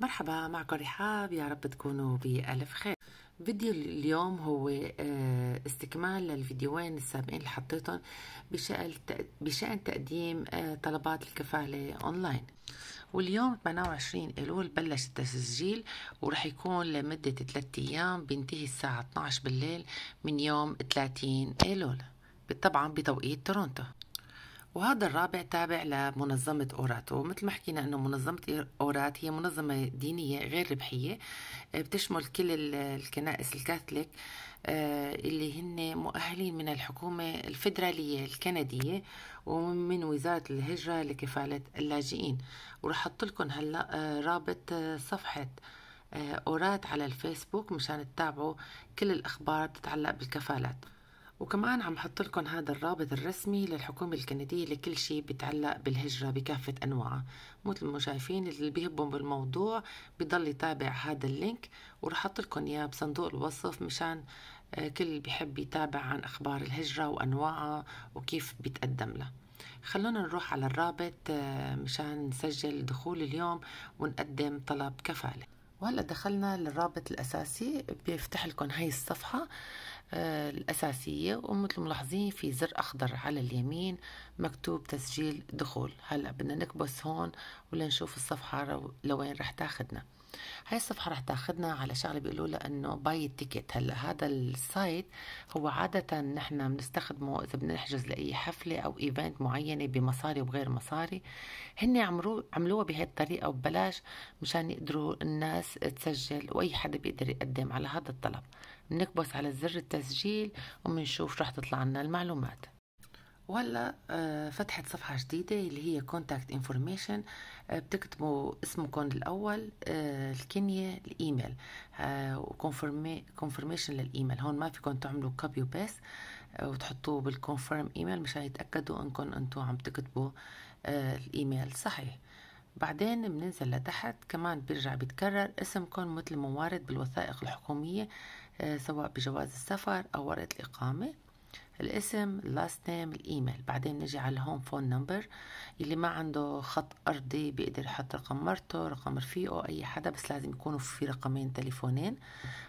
مرحبا معكم رحاب يا رب تكونوا بألف خير فيديو اليوم هو آه، استكمال للفيديوين السابقين اللي حطيتهم بشأن تقديم آه، طلبات الكفالة أونلاين واليوم 28 أيلول بلش التسجيل ورح يكون لمدة 3 أيام بينتهي الساعة 12 بالليل من يوم 30 أيلول طبعا بتوقيت تورونتو وهذا الرابع تابع لمنظمة أوراتو مثل ما حكينا أنه منظمة أورات هي منظمة دينية غير ربحية آه، بتشمل كل الكنائس الكاثوليك آه، اللي هن مؤهلين من الحكومة الفيدرالية الكندية ومن وزارة الهجرة لكفالة اللاجئين وراح أحط لكم هلأ آه، رابط صفحة أورات على الفيسبوك مشان تتابعوا كل الأخبار بتتعلق بالكفالات وكمان عم حط لكم هذا الرابط الرسمي للحكومة الكندية لكل شيء بيتعلق بالهجرة بكافة أنواعها مثل ما شايفين اللي بيهبهم بالموضوع بضل يتابع هذا اللينك ورح حط لكم إياه بصندوق الوصف مشان آه، كل اللي بيحب يتابع عن أخبار الهجرة وأنواعها وكيف بيتقدم لها خلونا نروح على الرابط آه، مشان نسجل دخول اليوم ونقدم طلب كفالة وهلا دخلنا للرابط الأساسي بيفتح لكم هاي الصفحة آه، الأساسية ومثل ملاحظين في زر أخضر على اليمين مكتوب تسجيل دخول هلأ بدنا نكبس هون ولنشوف الصفحة لوين رح تاخدنا هاي الصفحة رح تاخذنا على شغلة بيقولوا لها انه باي تيكت هلا هذا السايت هو عادة نحن بنستخدمه اذا بدنا نحجز لأي حفلة او ايفنت معينة بمصاري وبغير مصاري هن عملوه عملوها بهي الطريقة وببلاش مشان يقدروا الناس تسجل واي حدا بيقدر يقدم على هذا الطلب بنكبس على زر التسجيل وبنشوف رح تطلع لنا المعلومات ولا آه، فتحة صفحة جديدة اللي هي كونتاكت انفورميشن آه، بتكتبوا اسمكم الأول آه، الكنية الإيميل وكونفرميشن للإيميل هون ما فيكم تعملوا كوبي وبيست وتحطوه بالconfirm إيميل مشان يتأكدوا إنكم أنتوا عم تكتبوا الإيميل صحيح بعدين بننزل لتحت كمان بيرجع بيتكرر اسمكم مثل موارد بالوثائق الحكومية سواء بجواز السفر أو ورقة الإقامة الاسم اللاست نيم الايميل بعدين نجي على الهوم فون نمبر اللي ما عنده خط ارضي بيقدر يحط رقم مرته رقم رفيقه اي حدا بس لازم يكونوا في رقمين تليفونين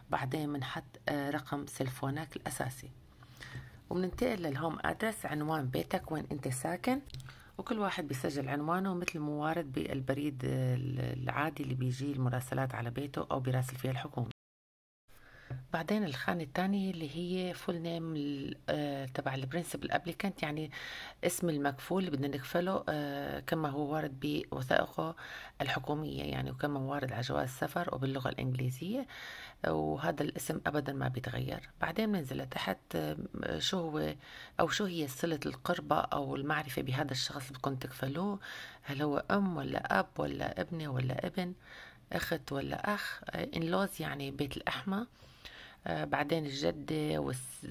بعدين بنحط آه، رقم سلفونك الاساسي وبننتقل للهوم ادرس عنوان بيتك وين انت ساكن وكل واحد بيسجل عنوانه مثل موارد بالبريد آه، العادي اللي بيجي المراسلات على بيته او بيراسل فيها الحكومة بعدين الخانة الثانية اللي هي فول نيم آه، تبع البرنسبل ابليكانت يعني اسم المكفول اللي بدنا نكفله آه، كما هو وارد بوثائقه الحكومية يعني وكما هو وارد على جواز السفر وباللغة الإنجليزية وهذا الاسم أبدا ما بيتغير بعدين بننزل لتحت آه، شو هو أو شو هي صلة القربة أو المعرفة بهذا الشخص اللي بدكم تكفلوه هل هو أم ولا أب ولا ابنة ولا ابن أخت ولا أخ إنلوز يعني بيت الأحمى آه، بعدين الجدة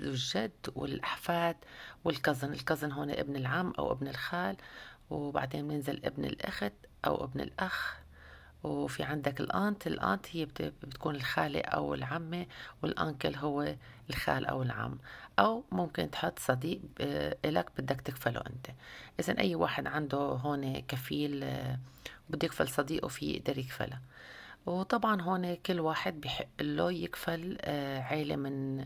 والجد والأحفاد والكزن الكزن هون ابن العم أو ابن الخال وبعدين بننزل ابن الأخت أو ابن الأخ وفي عندك الأنت الأنت هي بتكون الخالة أو العمة والأنكل هو الخال أو العم أو ممكن تحط صديق آه، إلك بدك تكفله أنت إذا أي واحد عنده هون كفيل آه، بده يكفل صديقه فيه يقدر يكفله وطبعا هون كل واحد بحق له يكفل آه، عيلة من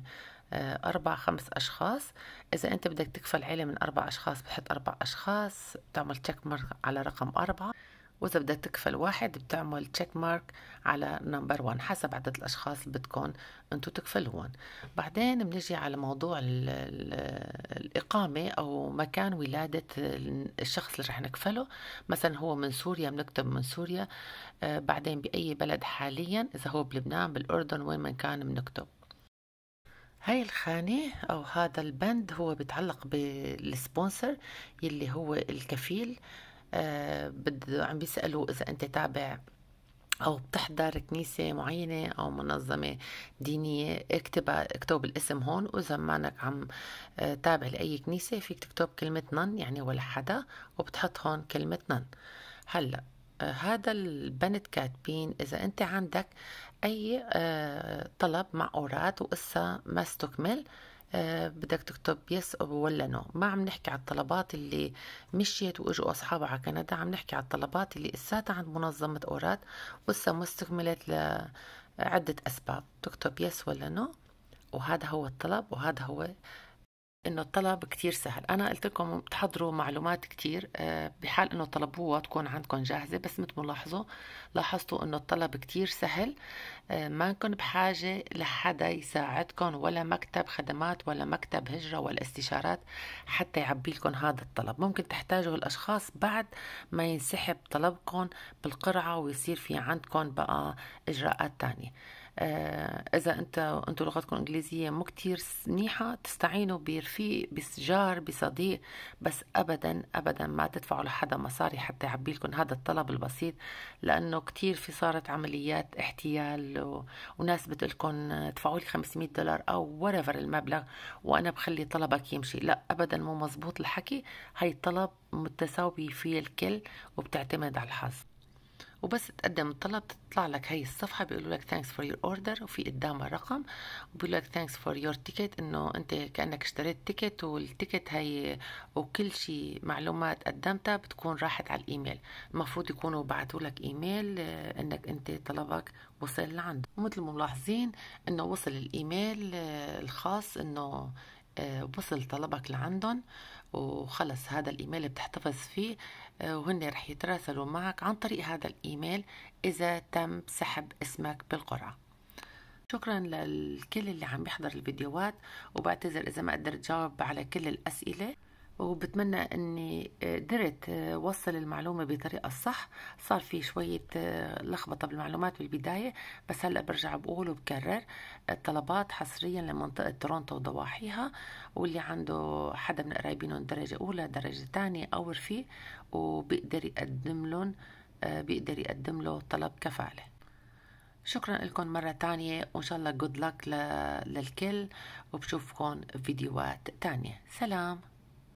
آه، أربع خمس أشخاص إذا أنت بدك تكفل عيلة من أربع أشخاص بتحط أربع أشخاص بتعمل تشيك مارك على رقم أربعة وإذا بدها تكفل واحد بتعمل تشيك مارك على نمبر 1 حسب عدد الأشخاص اللي بدكم أنتم تكفلوهم بعدين بنجي على موضوع الـ الـ الإقامة أو مكان ولادة الشخص اللي رح نكفله مثلا هو من سوريا بنكتب من سوريا آه بعدين بأي بلد حاليا إذا هو بلبنان بالأردن وين ما كان بنكتب هاي الخانة أو هذا البند هو بيتعلق بالسبونسر يلي هو الكفيل آه، بده عم بيسألوا إذا أنت تابع أو بتحضر كنيسة معينة أو منظمة دينية اكتب اكتب الاسم هون وإذا مانك عم آه، تابع لأي كنيسة فيك تكتب كلمة نن يعني ولا حدا وبتحط هون كلمة نن هلأ آه، هذا البنت كاتبين إذا أنت عندك أي طلب مع أوراد وقصة ما استكمل آه، بدك تكتب يس ولا نو ما عم نحكي على الطلبات اللي مشيت واجوا اصحابها على كندا عم نحكي على الطلبات اللي اساتها عند منظمه اوراد ولسه ما استكملت لعده اسباب تكتب يس ولا نو وهذا هو الطلب وهذا هو انه الطلب كتير سهل انا قلت لكم بتحضروا معلومات كتير آه، بحال انه طلبوها تكون عندكم جاهزه بس مثل ما لاحظوا لاحظتوا انه الطلب كتير سهل آه، ما نكون بحاجه لحدا يساعدكم ولا مكتب خدمات ولا مكتب هجره ولا استشارات حتى يعبي لكم هذا الطلب ممكن تحتاجوا الاشخاص بعد ما ينسحب طلبكم بالقرعه ويصير في عندكم بقى اجراءات تانية آه، اذا انت انتم لغتكم الانجليزيه مو كتير منيحه تستعينوا برفيق بجار بصديق بس ابدا ابدا ما تدفعوا لحدا مصاري حتى يعبي لكم هذا الطلب البسيط لانه كتير في صارت عمليات احتيال و... وناس بتقلكم ادفعوا لي 500 دولار او ورفر المبلغ وانا بخلي طلبك يمشي لا ابدا مو مزبوط الحكي هاي الطلب متساوي فيه الكل وبتعتمد على الحظ وبس تقدم الطلب تطلع لك هي الصفحه بيقولوا لك ثانكس فور يور اوردر وفي قدامها رقم وبيقول لك ثانكس فور يور تيكت انه انت كانك اشتريت تيكت والتيكت هي وكل شيء معلومات قدمتها بتكون راحت على الايميل المفروض يكونوا بعثوا لك ايميل آه، انك انت طلبك وصل لعنده ومثل ما ملاحظين انه وصل الايميل آه، الخاص انه وصل طلبك لعندهم وخلص هذا الايميل بتحتفظ فيه آه، وهن رح يتراسلوا معك عن طريق هذا الايميل اذا تم سحب اسمك بالقرعه شكرا لكل اللي عم يحضر الفيديوهات وبعتذر اذا ما قدرت جاوب على كل الاسئله وبتمنى اني آه، قدرت آه، وصل المعلومه بطريقه الصح صار في شويه آه، لخبطه بالمعلومات بالبدايه بس هلا برجع بقول وبكرر الطلبات حصريا لمنطقه تورونتو وضواحيها واللي عنده حدا من قرايبينهم درجه اولى درجه ثانيه او رفيق وبيقدر يقدم لهم بيقدر يقدم له طلب كفاله شكرا لكم مرة تانية وإن شاء الله جود لك للكل وبشوفكم فيديوهات تانية سلام